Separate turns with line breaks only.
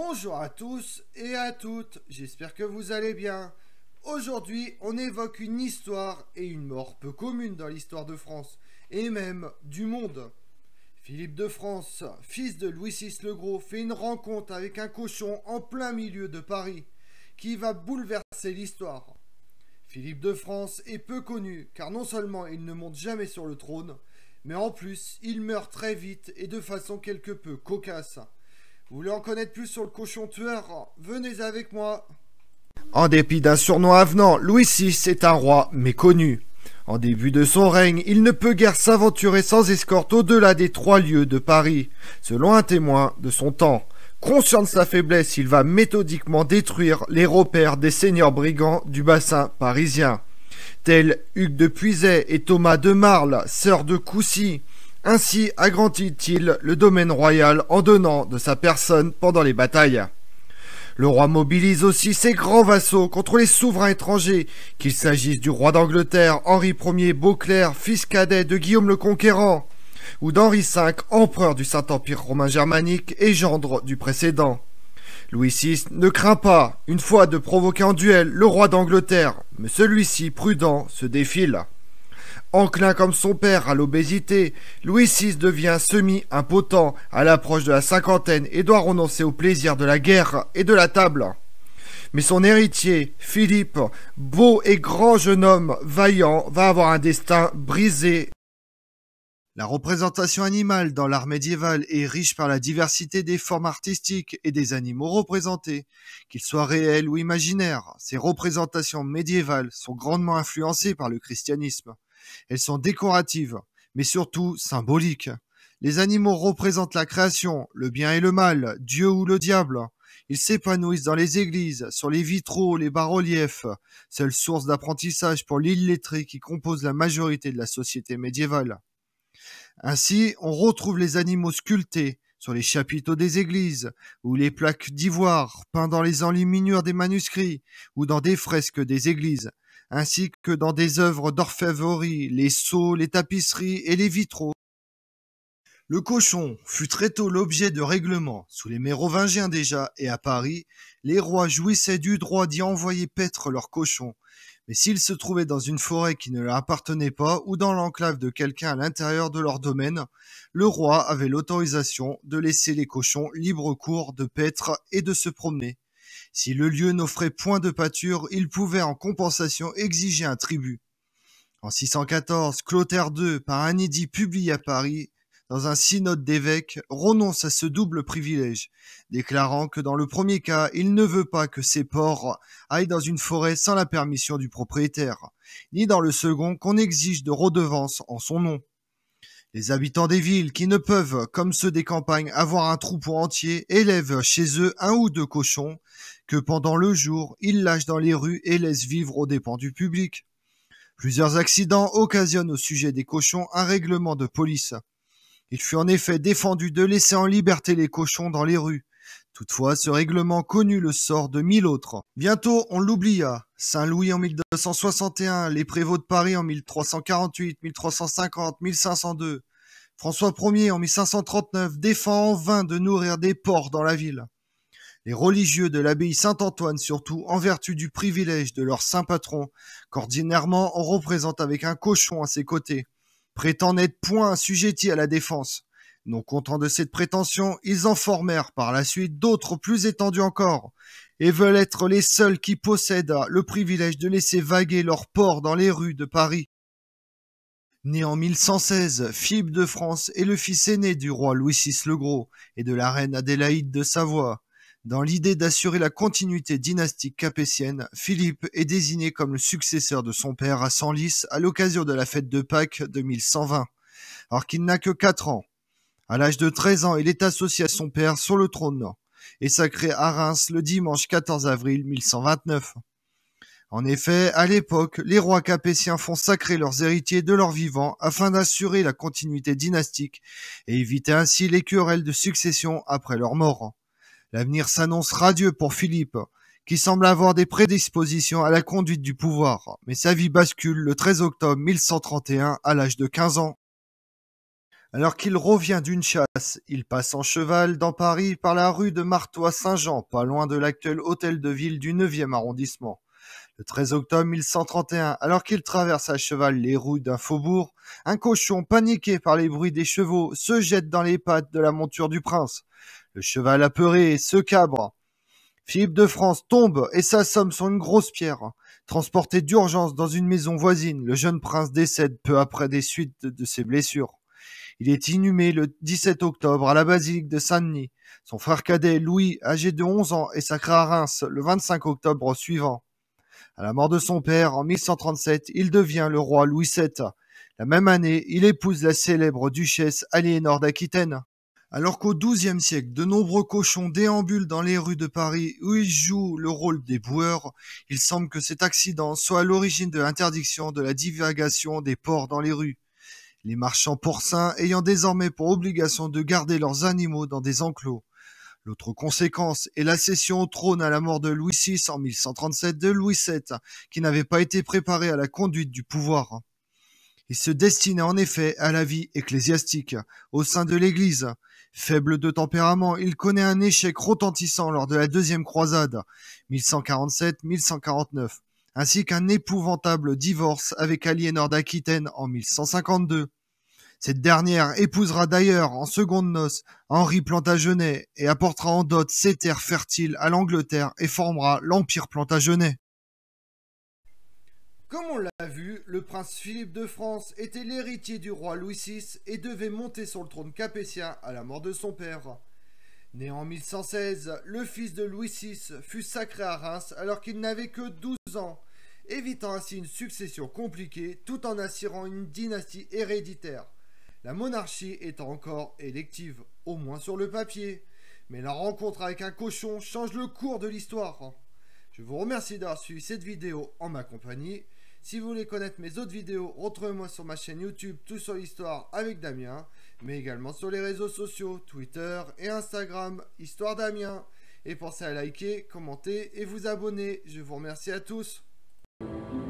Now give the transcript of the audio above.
Bonjour à tous et à toutes, j'espère que vous allez bien. Aujourd'hui, on évoque une histoire et une mort peu commune dans l'histoire de France, et même du monde. Philippe de France, fils de Louis VI le Gros, fait une rencontre avec un cochon en plein milieu de Paris, qui va bouleverser l'histoire. Philippe de France est peu connu, car non seulement il ne monte jamais sur le trône, mais en plus, il meurt très vite et de façon quelque peu cocasse. Vous voulez en connaître plus sur le cochon tueur Venez avec moi. En dépit d'un surnom avenant, Louis VI est un roi méconnu. En début de son règne, il ne peut guère s'aventurer sans escorte au-delà des trois lieux de Paris, selon un témoin de son temps. Conscient de sa faiblesse, il va méthodiquement détruire les repères des seigneurs brigands du bassin parisien, tels Hugues de Puiset et Thomas de Marle, sœurs de Coucy, ainsi agrandit-il le domaine royal en donnant de sa personne pendant les batailles. Le roi mobilise aussi ses grands vassaux contre les souverains étrangers, qu'il s'agisse du roi d'Angleterre Henri Ier Beauclerc, fils cadet de Guillaume le Conquérant, ou d'Henri V, empereur du Saint-Empire romain germanique et gendre du précédent. Louis VI ne craint pas, une fois de provoquer en duel le roi d'Angleterre, mais celui-ci, prudent, se défile. Enclin comme son père à l'obésité, Louis VI devient semi-impotent. À l'approche de la cinquantaine et doit renoncer au plaisir de la guerre et de la table. Mais son héritier, Philippe, beau et grand jeune homme, vaillant, va avoir un destin brisé. La représentation animale dans l'art médiéval est riche par la diversité des formes artistiques et des animaux représentés. Qu'ils soient réels ou imaginaires, ces représentations médiévales sont grandement influencées par le christianisme. Elles sont décoratives, mais surtout symboliques. Les animaux représentent la création, le bien et le mal, Dieu ou le diable. Ils s'épanouissent dans les églises, sur les vitraux, les bas-reliefs, seule source d'apprentissage pour l'illettré qui compose la majorité de la société médiévale. Ainsi, on retrouve les animaux sculptés sur les chapiteaux des églises, ou les plaques d'ivoire peints dans les enluminures des manuscrits, ou dans des fresques des églises, ainsi que dans des œuvres d'orfèvrerie, les sceaux, les tapisseries et les vitraux. Le cochon fut très tôt l'objet de règlements. Sous les Mérovingiens déjà et à Paris, les rois jouissaient du droit d'y envoyer paître leurs cochons. Mais s'ils se trouvaient dans une forêt qui ne leur appartenait pas ou dans l'enclave de quelqu'un à l'intérieur de leur domaine, le roi avait l'autorisation de laisser les cochons libre cours de paître et de se promener. Si le lieu n'offrait point de pâture, il pouvait en compensation exiger un tribut. En 614, Clotaire II, par un édit publié à Paris, dans un synode d'évêques, renonce à ce double privilège, déclarant que dans le premier cas, il ne veut pas que ses porcs aillent dans une forêt sans la permission du propriétaire, ni dans le second qu'on exige de redevances en son nom. Les habitants des villes qui ne peuvent, comme ceux des campagnes, avoir un troupeau entier, élèvent chez eux un ou deux cochons, que pendant le jour, ils lâchent dans les rues et laissent vivre aux dépens du public. Plusieurs accidents occasionnent au sujet des cochons un règlement de police. Il fut en effet défendu de laisser en liberté les cochons dans les rues. Toutefois, ce règlement connut le sort de mille autres. Bientôt, on l'oublia. Saint-Louis en 1261, les prévôts de Paris en 1348, 1350, 1502. François Ier en 1539 défend en vain de nourrir des porcs dans la ville. Les religieux de l'abbaye Saint-Antoine, surtout en vertu du privilège de leur saint patron, qu'ordinairement on représente avec un cochon à ses côtés, prétendent n'être point assujetti à la défense. Non contents de cette prétention, ils en formèrent par la suite d'autres plus étendus encore, et veulent être les seuls qui possèdent le privilège de laisser vaguer leur port dans les rues de Paris. Né en 1116, Philippe de France est le fils aîné du roi Louis VI le Gros et de la reine Adélaïde de Savoie. Dans l'idée d'assurer la continuité dynastique capétienne, Philippe est désigné comme le successeur de son père à Senlis à l'occasion de la fête de Pâques de 1120. Alors qu'il n'a que quatre ans, à l'âge de 13 ans, il est associé à son père sur le trône et sacré à Reims le dimanche 14 avril 1129. En effet, à l'époque, les rois capétiens font sacrer leurs héritiers de leur vivant afin d'assurer la continuité dynastique et éviter ainsi les querelles de succession après leur mort. L'avenir s'annonce radieux pour Philippe, qui semble avoir des prédispositions à la conduite du pouvoir, mais sa vie bascule le 13 octobre 1131 à l'âge de 15 ans. Alors qu'il revient d'une chasse, il passe en cheval dans Paris par la rue de Martois-Saint-Jean, pas loin de l'actuel hôtel de ville du 9e arrondissement. Le 13 octobre 1131, alors qu'il traverse à cheval les rues d'un faubourg, un cochon, paniqué par les bruits des chevaux, se jette dans les pattes de la monture du prince. Le cheval apeuré se cabre. Philippe de France tombe et s'assomme sur une grosse pierre. Transporté d'urgence dans une maison voisine, le jeune prince décède peu après des suites de ses blessures. Il est inhumé le 17 octobre à la basilique de Saint-Denis. Son frère cadet Louis, âgé de 11 ans, est sacré à Reims le 25 octobre suivant. À la mort de son père en 1137, il devient le roi Louis VII. La même année, il épouse la célèbre duchesse Aliénor d'Aquitaine. Alors qu'au XIIe siècle, de nombreux cochons déambulent dans les rues de Paris où ils jouent le rôle des boueurs, il semble que cet accident soit à l'origine de l'interdiction de la divagation des porcs dans les rues les marchands porcins ayant désormais pour obligation de garder leurs animaux dans des enclos. L'autre conséquence est la cession au trône à la mort de Louis VI en 1137 de Louis VII, qui n'avait pas été préparé à la conduite du pouvoir. Il se destinait en effet à la vie ecclésiastique, au sein de l'Église. Faible de tempérament, il connaît un échec retentissant lors de la deuxième croisade, 1147-1149 ainsi qu'un épouvantable divorce avec Aliénor d'Aquitaine en 1152. Cette dernière épousera d'ailleurs en seconde noces Henri Plantagenet et apportera en dot ses terres fertiles à l'Angleterre et formera l'Empire Plantagenet. Comme on l'a vu, le prince Philippe de France était l'héritier du roi Louis VI et devait monter sur le trône capétien à la mort de son père. Né en 1116, le fils de Louis VI fut sacré à Reims alors qu'il n'avait que 12 ans évitant ainsi une succession compliquée tout en assurant une dynastie héréditaire. La monarchie étant encore élective, au moins sur le papier. Mais la rencontre avec un cochon change le cours de l'histoire. Je vous remercie d'avoir suivi cette vidéo en ma compagnie. Si vous voulez connaître mes autres vidéos, retrouvez-moi sur ma chaîne YouTube Tout sur l'Histoire avec Damien, mais également sur les réseaux sociaux Twitter et Instagram Histoire Damien. Et pensez à liker, commenter et vous abonner. Je vous remercie à tous. Thank you